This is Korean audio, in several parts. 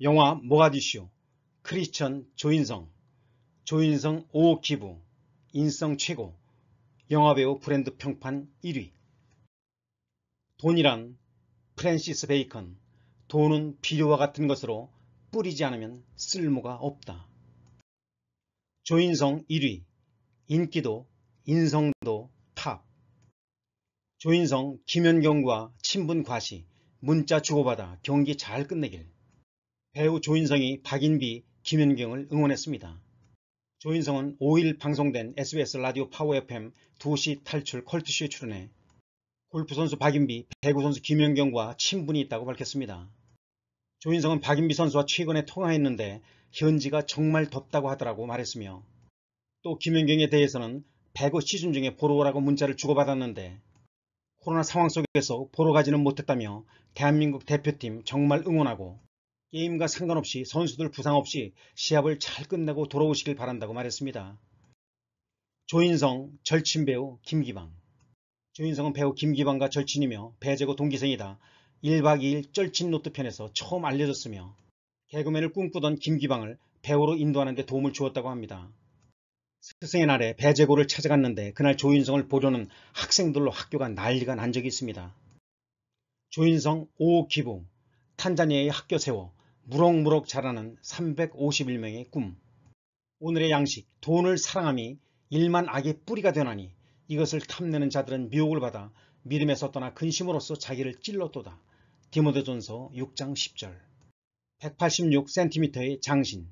영화 모가디쇼 크리스천 조인성, 조인성 5호 기부, 인성 최고, 영화배우 브랜드 평판 1위 돈이란 프랜시스 베이컨, 돈은 비료와 같은 것으로 뿌리지 않으면 쓸모가 없다. 조인성 1위, 인기도, 인성도, 탑. 조인성, 김연경과 친분 과시, 문자 주고받아 경기 잘 끝내길. 배우 조인성이 박인비, 김연경을 응원했습니다. 조인성은 5일 방송된 SBS 라디오 파워FM 2시 탈출 컬트쇼에 출연해 골프선수 박인비, 배구선수 김연경과 친분이 있다고 밝혔습니다. 조인성은 박인비 선수와 최근에 통화했는데 현지가 정말 덥다고 하더라고 말했으며 또 김연경에 대해서는 배구 시즌 중에 보러 오라고 문자를 주고받았는데 코로나 상황 속에서 보러 가지는 못했다며 대한민국 대표팀 정말 응원하고 게임과 상관없이 선수들 부상 없이 시합을 잘 끝내고 돌아오시길 바란다고 말했습니다. 조인성, 절친 배우 김기방 조인성은 배우 김기방과 절친이며 배재고 동기생이다. 1박 2일 절친 노트 편에서 처음 알려졌으며 개그맨을 꿈꾸던 김기방을 배우로 인도하는 데 도움을 주었다고 합니다. 스승의 날에 배재고를 찾아갔는데 그날 조인성을 보려는 학생들로 학교가 난리가 난 적이 있습니다. 조인성 5호 기부, 탄자니아의 학교 세워, 무럭무럭 자라는 351명의 꿈 오늘의 양식 돈을 사랑함이 일만 악의 뿌리가 되나니 이것을 탐내는 자들은 미혹을 받아 믿음에서 떠나 근심으로써 자기를 찔렀도다. 디모데전서 6장 10절 186cm의 장신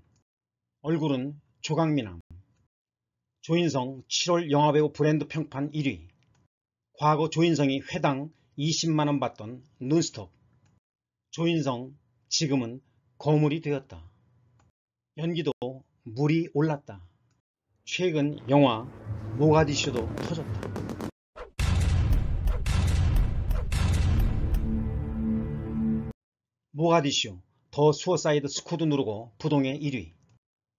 얼굴은 조강미남 조인성 7월 영화배우 브랜드 평판 1위 과거 조인성이 회당 20만원 받던 눈스톱 조인성 지금은 거물이 되었다. 연기도 물이 올랐다. 최근 영화 모가디슈도 터졌다. 모가디슈 더 수어사이드 스쿼드 누르고 부동의 1위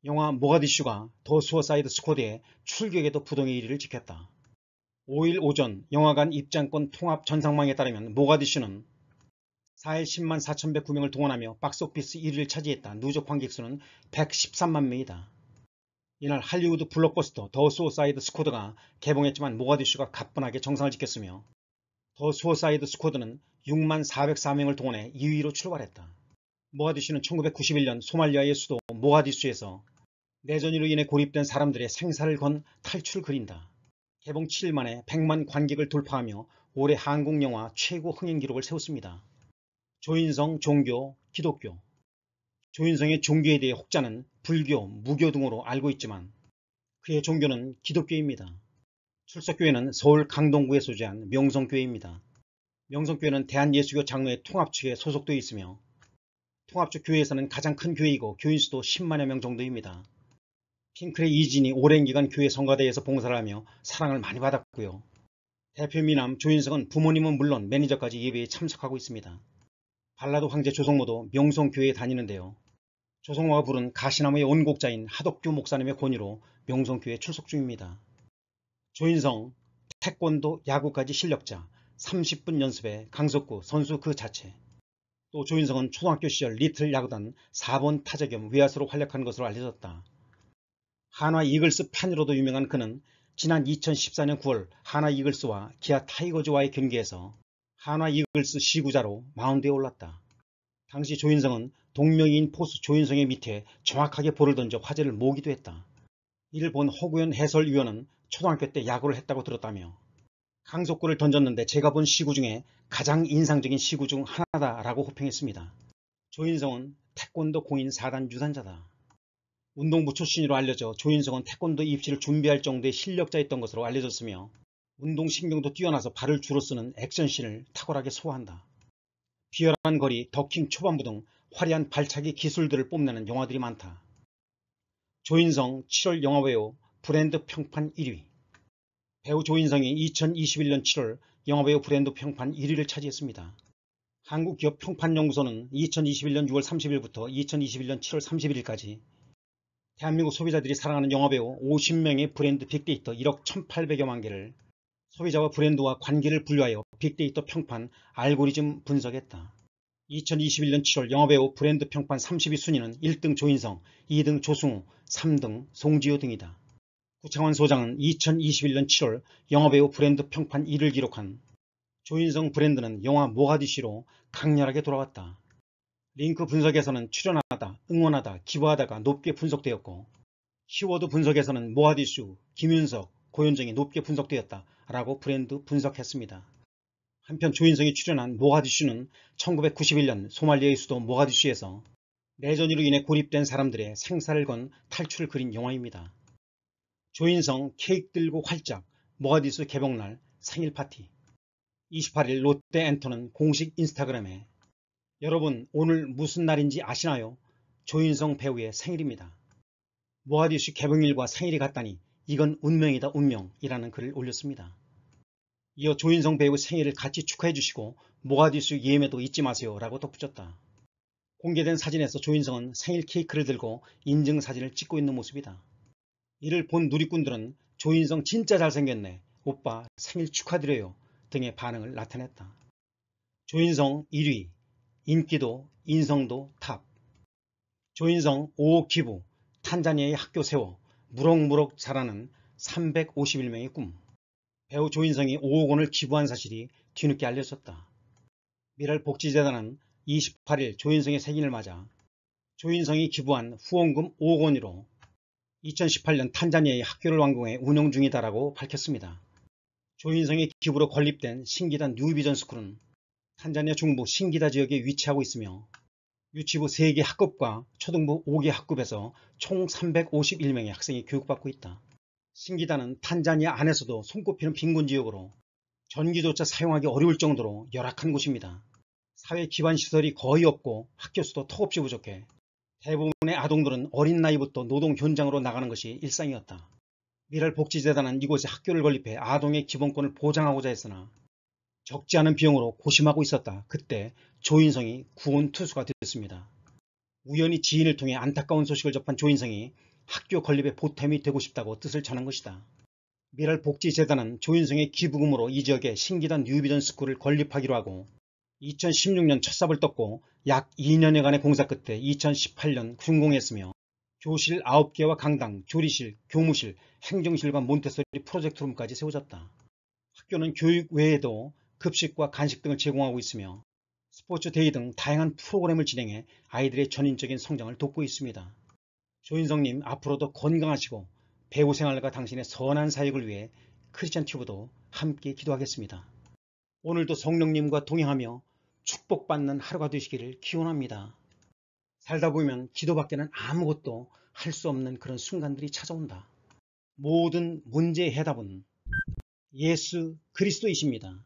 영화 모가디슈가 더 수어사이드 스쿼드의 출격에도 부동의 1위를 지켰다. 5일 오전 영화관 입장권 통합 전상망에 따르면 모가디슈는 4일 10만 4,109명을 동원하며 박스오피스 1위를 차지했다. 누적 관객수는 113만 명이다. 이날 할리우드 블록버스터 더소사이드 스쿼드가 개봉했지만 모가디슈가 가뿐하게 정상을 지켰으며 더소사이드 스쿼드는 6만 404명을 동원해 2위로 출발했다. 모가디슈는 1991년 소말리아의 수도 모가디슈에서 내전으로 인해 고립된 사람들의 생사를 건 탈출을 그린다. 개봉 7일 만에 100만 관객을 돌파하며 올해 한국 영화 최고 흥행 기록을 세웠습니다. 조인성 종교, 기독교 조인성의 종교에 대해 혹자는 불교, 무교 등으로 알고 있지만 그의 종교는 기독교입니다. 출석교회는 서울 강동구에 소재한 명성교회입니다. 명성교회는 대한예수교 장로의 통합측에 소속되어 있으며 통합측 교회에서는 가장 큰 교회이고 교인수도 10만여 명 정도입니다. 핑크의 이진이 오랜 기간 교회 성가대에서 봉사를 하며 사랑을 많이 받았고요. 대표 미남 조인성은 부모님은 물론 매니저까지 예배에 참석하고 있습니다. 발라드 황제 조성모도 명성교회에 다니는데요. 조성모가 부른 가시나무의 원곡자인 하덕규 목사님의 권유로 명성교회 에 출석 중입니다. 조인성, 태권도, 야구까지 실력자, 30분 연습에 강석구 선수 그 자체. 또 조인성은 초등학교 시절 리틀 야구단 4번 타자 겸 외야수로 활약한 것으로 알려졌다. 한화 이글스 팬으로도 유명한 그는 지난 2014년 9월 한화 이글스와 기아 타이거즈와의 경기에서 한화 이글스 시구자로 마운드에 올랐다. 당시 조인성은 동명이인 포수 조인성의 밑에 정확하게 볼을 던져 화제를 모기도 했다. 이를 본 허구현 해설위원은 초등학교 때 야구를 했다고 들었다며 강속구를 던졌는데 제가 본 시구 중에 가장 인상적인 시구 중 하나다라고 호평했습니다. 조인성은 태권도 공인 4단 유산자다. 운동부 출신으로 알려져 조인성은 태권도 입시를 준비할 정도의 실력자였던 것으로 알려졌으며 운동신경도 뛰어나서 발을 주로 쓰는 액션신을 탁월하게 소화한다. 비열한 거리, 더킹 초반부 등 화려한 발차기 기술들을 뽐내는 영화들이 많다. 조인성 7월 영화배우 브랜드 평판 1위 배우 조인성이 2021년 7월 영화배우 브랜드 평판 1위를 차지했습니다. 한국기업 평판연구소는 2021년 6월 30일부터 2021년 7월 31일까지 대한민국 소비자들이 사랑하는 영화배우 50명의 브랜드 빅데이터 1억 1800여만 개를 소비자와 브랜드와 관계를 분류하여 빅데이터 평판 알고리즘 분석했다. 2021년 7월 영업외우 브랜드 평판 30위 순위는 1등 조인성, 2등 조승우, 3등 송지효 등이다. 구창원 소장은 2021년 7월 영업외우 브랜드 평판 1을 기록한 조인성 브랜드는 영화 모가디시로 강렬하게 돌아왔다. 링크 분석에서는 출연하다, 응원하다, 기부하다가 높게 분석되었고 키워드 분석에서는 모하디슈, 김윤석, 고현정이 높게 분석되었다. 라고 브랜드 분석했습니다. 한편 조인성이 출연한 모가디슈는 1991년 소말리아의 수도 모가디슈에서 내전으로 인해 고립된 사람들의 생사를 건 탈출을 그린 영화입니다. 조인성 케이크 들고 활짝 모가디슈 개봉날 생일 파티 28일 롯데 엔터는 공식 인스타그램에 여러분 오늘 무슨 날인지 아시나요? 조인성 배우의 생일입니다. 모하디슈 개봉일과 생일이 같다니 이건 운명이다 운명이라는 글을 올렸습니다. 이어 조인성 배우 생일을 같이 축하해 주시고 모가디슈 예매도 잊지 마세요 라고 덧붙였다. 공개된 사진에서 조인성은 생일 케이크를 들고 인증사진을 찍고 있는 모습이다. 이를 본 누리꾼들은 조인성 진짜 잘생겼네 오빠 생일 축하드려요 등의 반응을 나타냈다. 조인성 1위 인기도 인성도 탑 조인성 5억 기부 탄자니아의 학교 세워 무럭무럭 자라는 351명의 꿈 배우 조인성이 5억 원을 기부한 사실이 뒤늦게 알려졌다. 미랄복지재단은 28일 조인성의 생일을 맞아 조인성이 기부한 후원금 5억 원으로 2018년 탄자니아의 학교를 완공해 운영 중이다라고 밝혔습니다. 조인성의 기부로 건립된 신기단 뉴비전 스쿨은 탄자니아 중부 신기다 지역에 위치하고 있으며 유치부 3개 학급과 초등부 5개 학급에서 총 351명의 학생이 교육받고 있다. 신기단은 탄자니아 안에서도 손꼽히는 빈곤 지역으로 전기조차 사용하기 어려울 정도로 열악한 곳입니다. 사회 기반 시설이 거의 없고 학교 수도 턱없이 부족해 대부분의 아동들은 어린 나이부터 노동 현장으로 나가는 것이 일상이었다. 미랄 복지재단은 이곳에 학교를 건립해 아동의 기본권을 보장하고자 했으나 적지 않은 비용으로 고심하고 있었다. 그때 조인성이 구원 투수가 됐습니다. 우연히 지인을 통해 안타까운 소식을 접한 조인성이 학교 건립에 보탬이 되고 싶다고 뜻을 전한 것이다. 미랄복지재단은 조인성의 기부금으로 이 지역에 신기단 뉴비전 스쿨을 건립하기로 하고 2016년 첫삽을 떴고 약 2년여간의 공사 끝에 2018년 준공했으며 교실 9개와 강당, 조리실, 교무실, 행정실과 몬테소리 프로젝트룸까지 세워졌다. 학교는 교육 외에도 급식과 간식 등을 제공하고 있으며 스포츠 데이 등 다양한 프로그램을 진행해 아이들의 전인적인 성장을 돕고 있습니다. 조인성님 앞으로도 건강하시고 배우 생활과 당신의 선한 사역을 위해 크리스찬 튜브도 함께 기도하겠습니다. 오늘도 성령님과 동행하며 축복받는 하루가 되시기를 기원합니다. 살다 보면 기도밖에는 아무것도 할 수 없는 그런 순간들이 찾아온다. 모든 문제의 해답은 예수 그리스도이십니다.